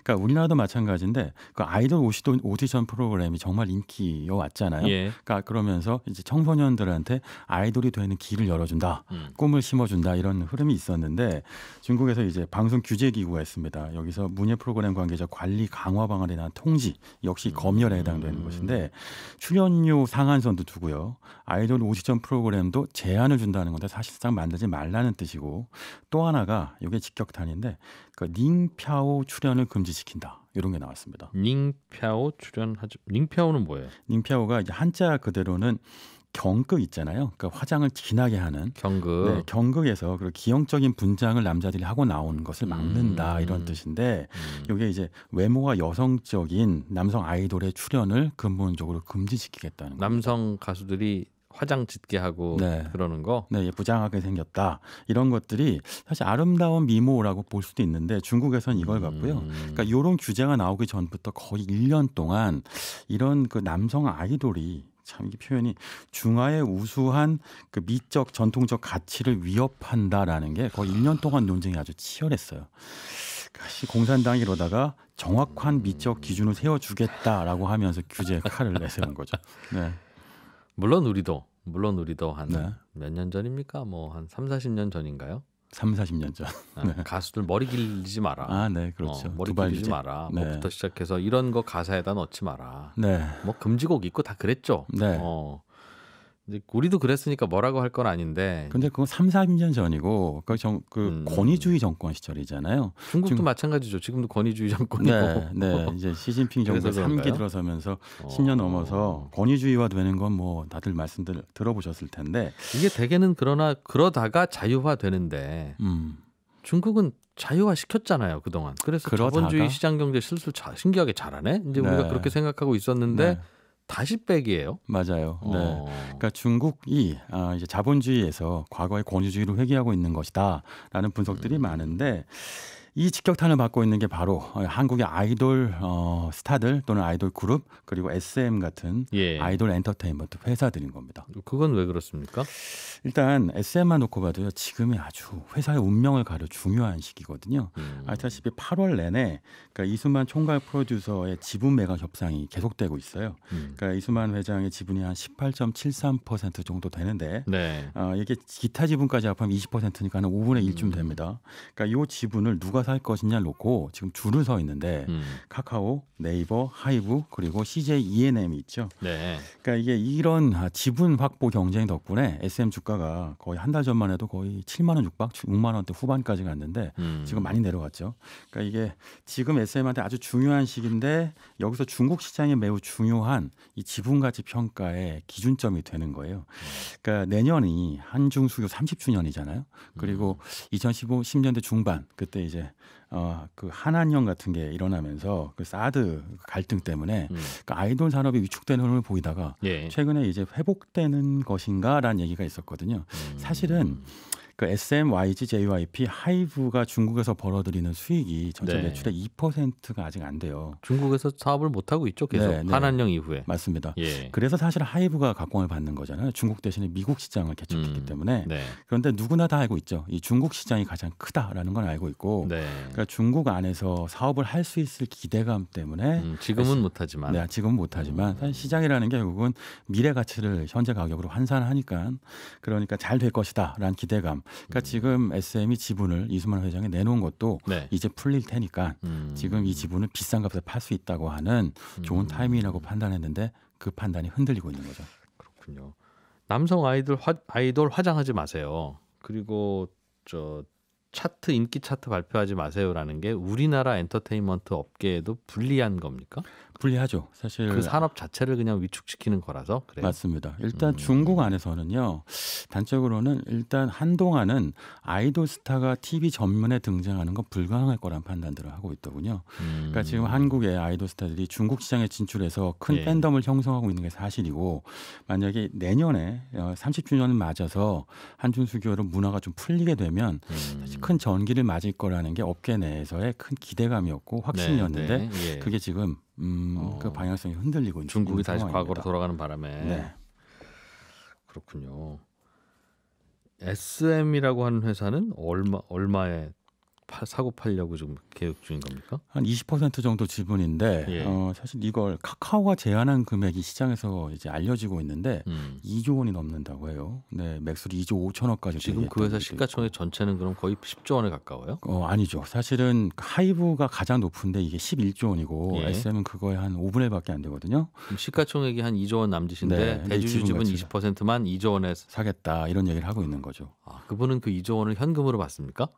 그러니까 우리나라도 마찬가지인데 그 아이돌 오시던 오디션 프로그램이 정말 인기여 왔잖아요. 예. 그러니까 그러면서 이제 청소년들한테 아이돌이 되는 길을 열어준다, 음. 꿈을 심어준다 이런 흐름이 있었는데 중국 영국에서 이제 방송 규제 기구가 있습니다. 여기서 문예 프로그램 관계자 관리 강화 방안에 대한 통지 역시 음. 검열에 해당되는 음. 것인데 출연료 상한선도 두고요. 아이돌 오디션 프로그램도 제한을 준다는 건데 사실상 만들지 말라는 뜻이고 또 하나가 이게 직격탄인데 그 닝파오 출연을 금지시킨다. 이런 게 나왔습니다. 닝파 출연하죠. 닝파는 뭐예요? 닝파가 이제 한자 그대로는 경극 있잖아요. 그러니까 화장을 진하게 하는 경극. 네, 경극에서 그리고 기형적인 분장을 남자들이 하고 나오는 것을 음, 막는다 음. 이런 뜻인데 음. 이게 이제 외모가 여성적인 남성 아이돌의 출연을 근본적으로 금지시키겠다는 남성 겁니다. 가수들이 화장 짓게 하고 네. 그러는 거. 네, 예, 부장하게 생겼다. 이런 것들이 사실 아름다운 미모라고 볼 수도 있는데 중국에선 이걸 갖고요. 음. 그러니까 이런 규제가 나오기 전부터 거의 1년 동안 이런 그 남성 아이돌이 참이 표현이 중화의 우수한 그 미적 전통적 가치를 위협한다라는 게 거의 1년 동안 논쟁이 아주 치열했어요. 다시 공산당이 이다가 정확한 미적 기준을 세워주겠다라고 하면서 규제에 칼을 내세운 거죠. 네. 물론 우리도 물론 우리도 한 몇년 네. 전입니까? 뭐한 3, 40년 전인가요? 3, 40년 전. 아, <laughs> 네. 가수들 머리 길리지 마라. 아, 네, 그렇죠. 어, 머리 길리지 마라. 네. 뭐부터 시작해서 이런 거 가사에다 넣지 마라. 네. 뭐 금지곡 있고 다 그랬죠. 네. 어. 이제 우리도 그랬으니까 뭐라고 할 건 아닌데. 근데 그건 3, 4년 전이고 그, 정, 그 음. 권위주의 정권 시절이잖아요. 중국도 지금, 마찬가지죠. 지금도 권위주의 정권이고. 네, 네. 이제 시진핑 정부 3기 들어서면서 어. 10년 넘어서 권위주의화 되는 건 뭐 다들 말씀들 들어보셨을 텐데 이게 대개는 그러나 그러다가 자유화 되는데 음. 중국은 자유화 시켰잖아요 그동안. 그래서 그러다가, 자본주의 시장 경제 실수 자, 신기하게 잘하네. 이제 네. 우리가 그렇게 생각하고 있었는데. 네. 다시 백기예요 맞아요. 네. 어. 그러니까 중국이 아, 이제 자본주의에서 과거의 권위주의로 회귀하고 있는 것이다라는 분석들이 음. 많은데 이 직격탄을 받고 있는 게 바로 어, 한국의 아이돌 어, 스타들 또는 아이돌 그룹 그리고 SM 같은 예. 아이돌 엔터테인먼트 회사들인 겁니다. 그건 왜 그렇습니까? 일단 SM만 놓고 봐도요. 지금이 아주 회사의 운명을 가를 중요한 시기거든요. 음. 아시다시피 8월 내내 그러니까 이수만 총괄 프로듀서의 지분 매각 협상이 계속되고 있어요. 음. 그러니까 이수만 회장의 지분이 한 18.73% 정도 되는데 네. 어, 이게 기타 지분까지 합하면 20%니까 한 5분의 1쯤 음. 됩니다. 그러니까 이 지분을 누가 살 것이냐 놓고 지금 줄을 서 있는데 음. 카카오, 네이버, 하이브 그리고 CJ E&M이 있죠. 네. 그러니까 이게 이런 아, 지분 확보 경쟁 덕분에 SM 주가가 거의 한 달 전만 해도 거의 7만 원 육박, 6만 원대 후반까지 갔는데 음. 지금 많이 내려갔죠. 그러니까 이게 지금 SM한테 아주 중요한 시기인데 여기서 중국 시장에 매우 중요한 이 지분 가치 평가의 기준점이 되는 거예요. 그러니까 내년이 한중 수교 30주년이잖아요. 그리고 2015 음. 1년대 중반 그때 이제 어, 그 한한령 같은 게 일어나면서 그 사드 갈등 때문에 음. 그 아이돌 산업이 위축되는 흐름을 보이다가 예. 최근에 이제 회복되는 것인가라는 얘기가 있었거든요. 음. 사실은 그 SMYG JYP 하이브가 중국에서 벌어들이는 수익이 전체 네. 매출의 2%가 아직 안 돼요. 중국에서 사업을 못 하고 있죠. 계속 네, 네. 한한령 이후에. 맞습니다. 예. 그래서 사실 하이브가 각광을 받는 거잖아요. 중국 대신에 미국 시장을 개척했기 음, 때문에. 네. 그런데 누구나 다 알고 있죠. 이 중국 시장이 가장 크다라는 건 알고 있고. 네. 그러니까 중국 안에서 사업을 할 수 있을 기대감 때문에 음, 지금은 못 하지만 네, 지금은 못 하지만 사실 시장이라는 게 결국은 미래 가치를 현재 가격으로 환산하니까 그러니까 잘 될 것이다라는 기대감 그러니까 지금 SM이 지분을 이수만 회장이 내놓은 것도 네. 이제 풀릴 테니까 음. 지금 이 지분을 비싼 값에 팔 수 있다고 하는 좋은 음. 타이밍이라고 판단했는데 그 판단이 흔들리고 있는 거죠. 그렇군요. 남성 아이돌 화, 아이돌 화장하지 마세요. 그리고 저 차트 인기 차트 발표하지 마세요라는 게 우리나라 엔터테인먼트 업계에도 불리한 겁니까? 불리하죠. 사실 그 산업 자체를 그냥 위축시키는 거라서 그래요. 맞습니다. 일단 음. 중국 안에서는요. 단적으로는 일단 한동안은 아이돌 스타가 TV 전면에 등장하는 건 불가능할 거란 판단들을 하고 있더군요. 음. 그러니까 지금 음. 한국의 아이돌 스타들이 중국 시장에 진출해서 큰 예. 팬덤을 형성하고 있는 게 사실이고 만약에 내년에 30주년을 어, 맞아서 한준수교로 문화가 좀 풀리게 되면 음. 큰 전기를 맞을 거라는 게 업계 내에서의 큰 기대감이었고 확신이었는데 네, 네, 예. 그게 지금 음, 어. 그 방향성이 흔들리고 중국이 다시 상황입니다. 과거로 돌아가는 바람에 네. 그렇군요. SM이라고 하는 회사는 얼마 얼마에 파, 사고 팔려고 지금 계획 중인 겁니까? 한 20% 정도 지분인데 예. 어, 사실 이걸 카카오가 제안한 금액이 시장에서 이제 알려지고 있는데 음. 2조 원이 넘는다고 해요. 네, 맥스리 2조 5천억까지. 지금 그 회사 시가총액 전체는 그럼 거의 10조 원에 가까워요? 어, 아니죠. 사실은 하이브가 가장 높은데 이게 11조 원이고 예. SM은 그거에한 5분의 1밖에 안 되거든요. 시가총액이 한 2조 원 남짓인데 네, 네 대주주 지분 20%만 2조 원에 사겠다 이런 얘기를 하고 있는 거죠. 아, 그분은 그 2조 원을 현금으로 받습니까?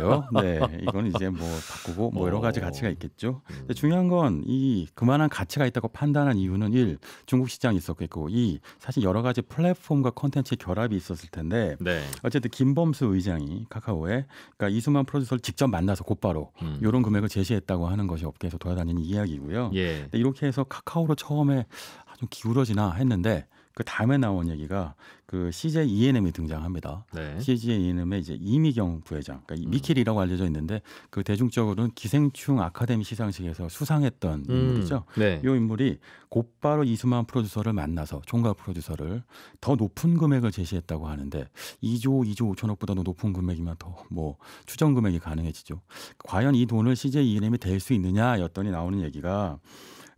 거예요. 네, 이건 이제 뭐 바꾸고 뭐 여러 가지 가치가 어. 있겠죠. 음. 근데 중요한 건 이 그만한 가치가 있다고 판단한 이유는 일 중국 시장이 있었겠고 이 사실 여러 가지 플랫폼과 컨텐츠의 결합이 있었을 텐데 네. 어쨌든 김범수 의장이 카카오에 그러니까 이수만 프로듀서를 직접 만나서 곧바로 음. 이런 금액을 제시했다고 하는 것이 업계에서 돌아다니는 이야기고요. 예. 이렇게 해서 카카오로 처음에 아, 좀 기울어지나 했는데 그 다음에 나온 얘기가 그 CJ ENM이 등장합니다. 네. CJ ENM의 이제 이미경 부회장, 그러니까 음. 미켈이라고 알려져 있는데 그 대중적으로는 기생충 아카데미 시상식에서 수상했던 음. 인물이죠. 네. 이 인물이 곧바로 이수만 프로듀서를 만나서 총괄 프로듀서를 더 높은 금액을 제시했다고 하는데 2조 2조 5천억보다 도 높은 금액이면 더뭐 추정 금액이 가능해지죠. 과연 이 돈을 CJ ENM이 댈 수 있느냐였더니 나오는 얘기가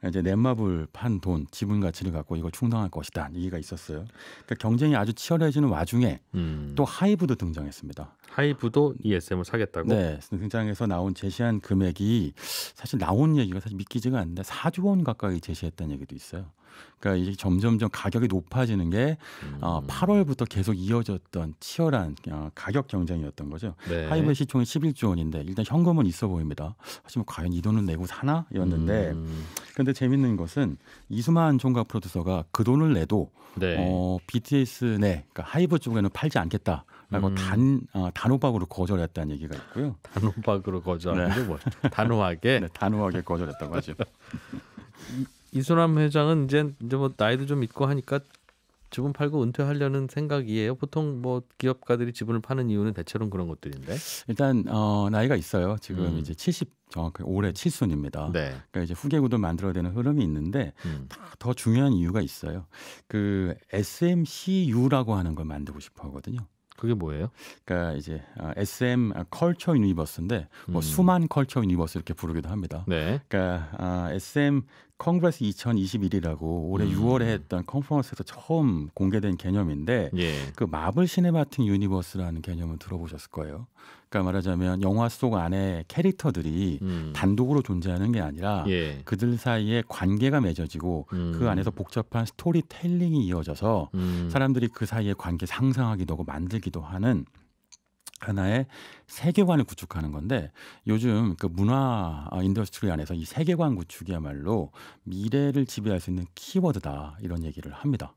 이제 넷마블 판돈 지분 가치를 갖고 이걸 충당할 것이다 얘기가 있었어요. 그러니까 경쟁이 아주 치열해지는 와중에 음. 또 하이브도 등장했습니다. 하이브도 ESM을 사겠다고. 네, 증상에서 나온 제시한 금액이 사실 나온 얘기가 사실 믿기지가 않는데 4조 원 가까이 제시했다는 얘기도 있어요. 그러니까 이게 점점점 가격이 높아지는 게 어, 음. 어, 8월부터 계속 이어졌던 치열한 어, 가격 경쟁이었던 거죠. 네. 하이브의 시총이 11조 원인데 일단 현금은 있어 보입니다. 하지만 과연 이 돈은 내고 사나였는데 음. 근데 재밌는 것은 이수만 총각 프로듀서가 그 돈을 내도 네. 어, BTS 내 그러니까 하이브 쪽에는 팔지 않겠다. 라고 음. 단, 어, 단호박으로 거절했다는 얘기가 있고요. 단호박으로 거절하는 네. 게뭐 단호하게? <laughs> 네, 단호하게 거절했다고 하죠. 이수남 회장은 이제, 이제 뭐 나이도 좀 있고 하니까 지분 팔고 은퇴하려는 생각이에요. 보통 뭐 기업가들이 지분을 파는 이유는 대체로 그런 것들인데. 일단 어, 나이가 있어요. 지금 음. 이제 70 정확히 올해 7순입니다. 네. 그러니까 이제 후계구도 만들어야 되는 흐름이 있는데 음. 더 중요한 이유가 있어요. 그 SMCU라고 하는 걸 만들고 싶어 하거든요. 그게 뭐예요? 그러니까 이제 SM 컬처 유니버스인데 뭐 음. 수만 컬처 유니버스 이렇게 부르기도 합니다. 네. 그러니까 SM 컨그레스 2021이라고 올해 음. 6월에 했던 컨퍼런스에서 처음 공개된 개념인데 예. 그 마블 시네마틱 유니버스라는 개념을 들어보셨을 거예요. 그러니까 말하자면 영화 속 안에 캐릭터들이 음. 단독으로 존재하는 게 아니라 예. 그들 사이에 관계가 맺어지고 음. 그 안에서 복잡한 스토리텔링이 이어져서 음. 사람들이 그사이에 관계 상상하기도 하고 만들기도 하는 하나의 세계관을 구축하는 건데 요즘 그 문화 인더스트리 안에서 이 세계관 구축이야말로 미래를 지배할 수 있는 키워드다 이런 얘기를 합니다.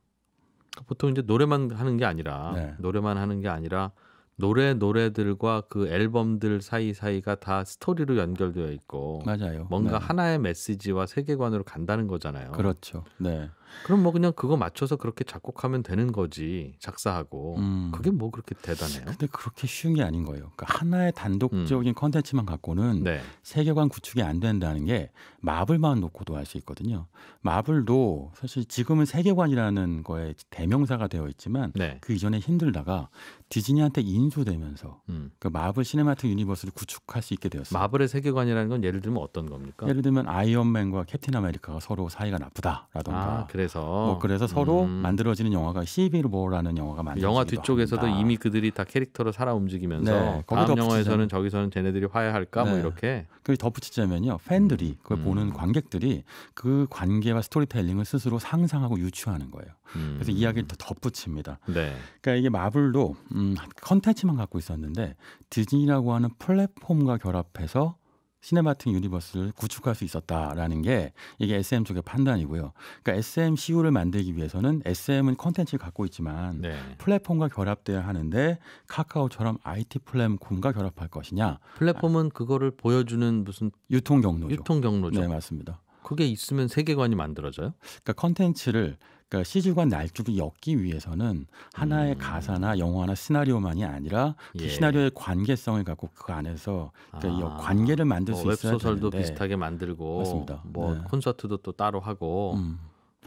보통 이제 노래만 하는 게 아니라 네. 노래만 하는 게 아니라 노래 노래들과 그 앨범들 사이사이가 다 스토리로 연결되어 있고 맞아요. 뭔가 네. 하나의 메시지와 세계관으로 간다는 거잖아요. 그렇죠. 네. 그럼 뭐 그냥 그거 맞춰서 그렇게 작곡하면 되는 거지 작사하고 음. 그게 뭐 그렇게 대단해요? 근데 그렇게 쉬운 게 아닌 거예요. 그러니까 하나의 단독적인 컨텐츠만 음. 갖고는 네. 세계관 구축이 안 된다는 게 마블만 놓고도 할 수 있거든요. 마블도 사실 지금은 세계관이라는 거에 대명사가 되어 있지만 네. 그 이전에 힘들다가 디즈니한테 인수되면서 음. 그 마블 시네마틱 유니버스를 구축할 수 있게 되었어요. 마블의 세계관이라는 건 예를 들면 어떤 겁니까? 예를 들면 아이언맨과 캡틴 아메리카가 서로 사이가 나쁘다라던가 아, 그래서 뭐 그래서 서로 음. 만들어지는 영화가 시빌워라는 영화가 그 만들 영화 뒤쪽에서도 합니다. 이미 그들이 다 캐릭터로 살아 움직이면서 네, 다음 영화에서는 저기서는 쟤네들이 화해할까 뭐 네. 뭐 이렇게 그 덧붙이자면요 팬들이 음. 그걸 보는 음. 관객들이 그 관계와 스토리텔링을 스스로 상상하고 유추하는 거예요. 그래서 음. 이야기를 더 덧붙입니다. 네. 그러니까 이게 마블도 음, 컨텐츠만 갖고 있었는데 디즈니라고 하는 플랫폼과 결합해서 시네마틱 유니버스를 구축할 수 있었다라는 게 이게 SM 쪽의 판단이고요. 그러니까 SM CU를 만들기 위해서는 SM은 컨텐츠를 갖고 있지만 네. 플랫폼과 결합돼야 하는데 카카오처럼 IT 플랫폼과 결합할 것이냐. 플랫폼은 그거를 보여주는 무슨 유통 경로죠. 유통 경로죠. 네, 맞습니다. 그게 있으면 세계관이 만들어져요? 그러니까 컨텐츠를 그러니까 시주관 날주를 엮기 위해서는 하나의 음. 가사나 영화나 시나리오만이 아니라 그 예. 시나리오의 관계성을 갖고 그 안에서 그러니까 아. 관계를 만들 뭐수 있어야 웹소설도 되는데. 비슷하게 만들고 맞습니다. 뭐 네. 콘서트도 또 따로 하고 음.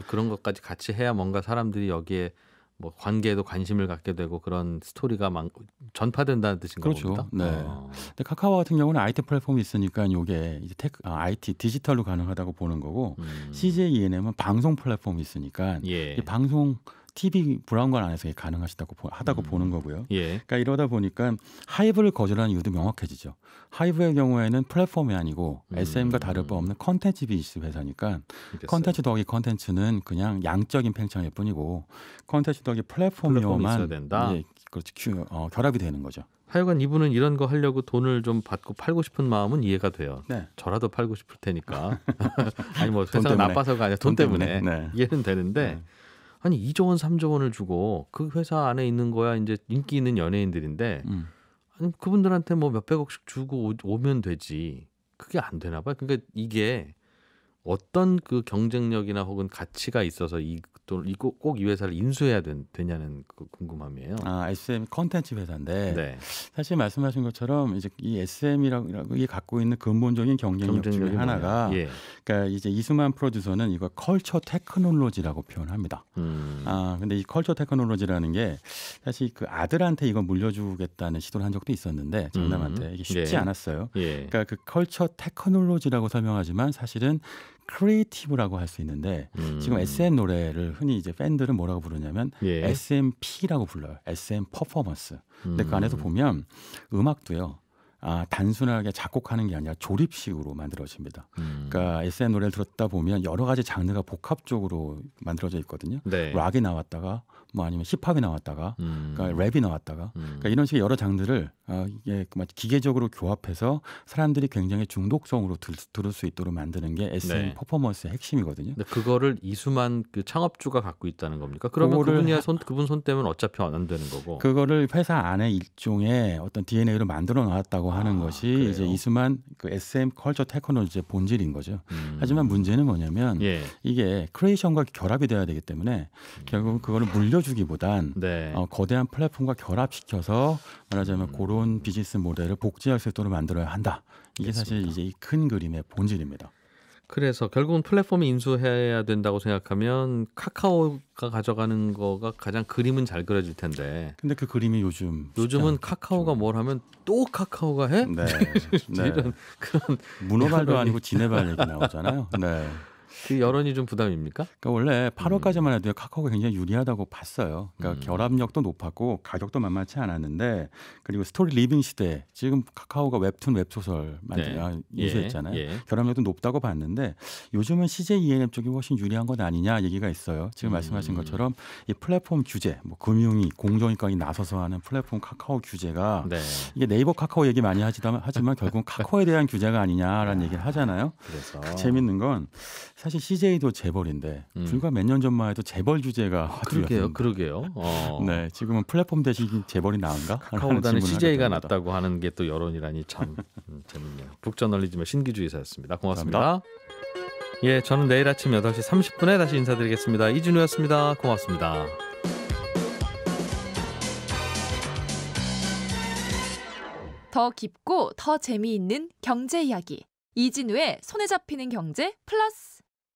그런 것까지 같이 해야 뭔가 사람들이 여기에 뭐 관계에도 관심을 갖게 되고 그런 스토리가 막 전파된다는 뜻인 그렇죠. 겁니다. 네. 어. 근데 카카오 같은 경우는 IT 플랫폼이 있으니까 이게 이제 테크, 아, IT 디지털로 가능하다고 보는 거고 음. CJENM은 방송 플랫폼이 있으니까 예. 이 방송 TV 브라운관 안에서 가능하시다고 하다고 음. 보는 거고요. 예. 그러니까 이러다 보니까 하이브를 거절하는 이유도 명확해지죠. 하이브의 경우에는 플랫폼이 아니고 음. SM과 다를 바 없는 컨텐츠 비즈니스 회사니까 컨텐츠 더하기 컨텐츠는 그냥 양적인 팽창일 뿐이고 컨텐츠 더하기 플랫폼이어만 예, 그렇지 큐, 어, 결합이 되는 거죠. 하여간 이분은 이런 거 하려고 돈을 좀 받고 팔고 싶은 마음은 이해가 돼요. 네. 저라도 팔고 싶을 테니까. <laughs> 아니 뭐 세상 나빠서가 아니라 돈, 돈 때문에, 때문에. 네. 이해는 되는데 네. 아니 2조 원, 3조 원을 주고 그 회사 안에 있는 거야 이제 인기 있는 연예인들인데 음. 아니 그분들한테 뭐 몇백억씩 주고 오면 되지. 그게 안 되나 봐. 그러니까 이게 어떤 그 경쟁력이나 혹은 가치가 있어서 이 또는 꼭이 회사를 인수해야 된, 되냐는 그 궁금함이에요. 아 SM 컨텐츠 회사인데 네. 사실 말씀하신 것처럼 이제 이 SM이라고 이 갖고 있는 근본적인 경쟁력 중에 하나가 예. 그러니까 이제 이수만 프로듀서는 이거 컬처 테크놀로지라고 표현합니다. 음. 아 근데 이 컬처 테크놀로지라는 게 사실 그 아들한테 이거 물려주겠다는 시도를 한 적도 있었는데 장남한테 음. 이게 쉽지 예. 않았어요. 예. 그러니까 그 컬처 테크놀로지라고 설명하지만 사실은 크리에이티브라고 할 수 있는데 음. 지금 SM 노래를 흔히 이제 팬들은 뭐라고 부르냐면 예. SMP라고 불러요. SM 퍼포먼스. 근데 그 안에서 음. 보면 음악도요. 아, 단순하게 작곡하는 게 아니라 조립식으로 만들어집니다. 음. 그러니까 SM 노래를 들었다 보면 여러 가지 장르가 복합적으로 만들어져 있거든요. 네. 락이 나왔다가 뭐 아니면 힙합이 나왔다가 음. 그러니까 랩이 나왔다가 음. 그러니까 이런 식의 여러 장르를 어, 예, 마 그 기계적으로 교합해서 사람들이 굉장히 중독성으로 들, 들을 수 있도록 만드는 게 SM 네. 퍼포먼스의 핵심이거든요. 근데 그거를 이수만 그 창업주가 갖고 있다는 겁니까? 그러면 그분이 손 그분 손때문 어차피 안 되는 거고 그거를 회사 안에 일종의 어떤 DNA로 만들어 놨다고 하는 아, 것이 그래요? 이제 이수만 그 SM 컬처 테크놀로지의 본질인 거죠. 음. 하지만 문제는 뭐냐면 예. 이게 크리에이션과 결합이 돼야 되기 때문에 음. 결국 그거를 물려 늘려주기보단 네. 어, 거대한 플랫폼과 결합시켜서 말하자면 음. 그런 비즈니스 모델을 복제할 수 있도록 만들어야 한다. 이게 그렇습니다. 사실 이제 이큰 그림의 본질입니다. 그래서 결국은 플랫폼이 인수해야 된다고 생각하면 카카오가 가져가는 거가 가장 그림은 잘 그려질 텐데. 근데 그 그림이 요즘 요즘은 카카오가 뭘 하면 또 카카오가 해? 네. <laughs> 이런 네. 그런 문어발도 아니고 지네발 얘기 나오잖아요. 네. 그 여론이 좀 부담입니까? 그러니까 원래 8월까지만 음. 해도 카카오가 굉장히 유리하다고 봤어요. 그러니까 음. 결합력도 높았고 가격도 만만치 않았는데 그리고 스토리 리빙 시대 지금 카카오가 웹툰 웹소설 만들 네. 인수했잖아요. 예. 예. 결합력도 높다고 봤는데 요즘은 CJ ENM 쪽이 훨씬 유리한 건 아니냐 얘기가 있어요. 지금 말씀하신 음. 것처럼 이 플랫폼 규제, 뭐 금융이 공정위까지 나서서 하는 플랫폼 카카오 규제가 네. 이게 네이버 카카오 얘기 많이 하지만 결국은 카카오에 대한 규제가 아니냐라는 얘기를 하잖아요. 그래서 그 재밌는 건 사실 CJ도 재벌인데 음. 불과 몇 년 전만 해도 재벌 주제가 아, 그러게요, 그러게요. 어. <laughs> 네, 지금은 플랫폼 대신 재벌이 나은가? 카카오보다는 CJ가 낫다고 하는 게 또 여론이라니 참 음, 재밌네요. 북저널리즘의 신기주 의사였습니다 고맙습니다 감사합니다. 예, 저는 내일 아침 8시 30분에 다시 인사드리겠습니다. 이준우였습니다. 고맙습니다. 더 깊고 더 재미있는 경제 이야기. 이진우의 손에 잡히는 경제 플러스.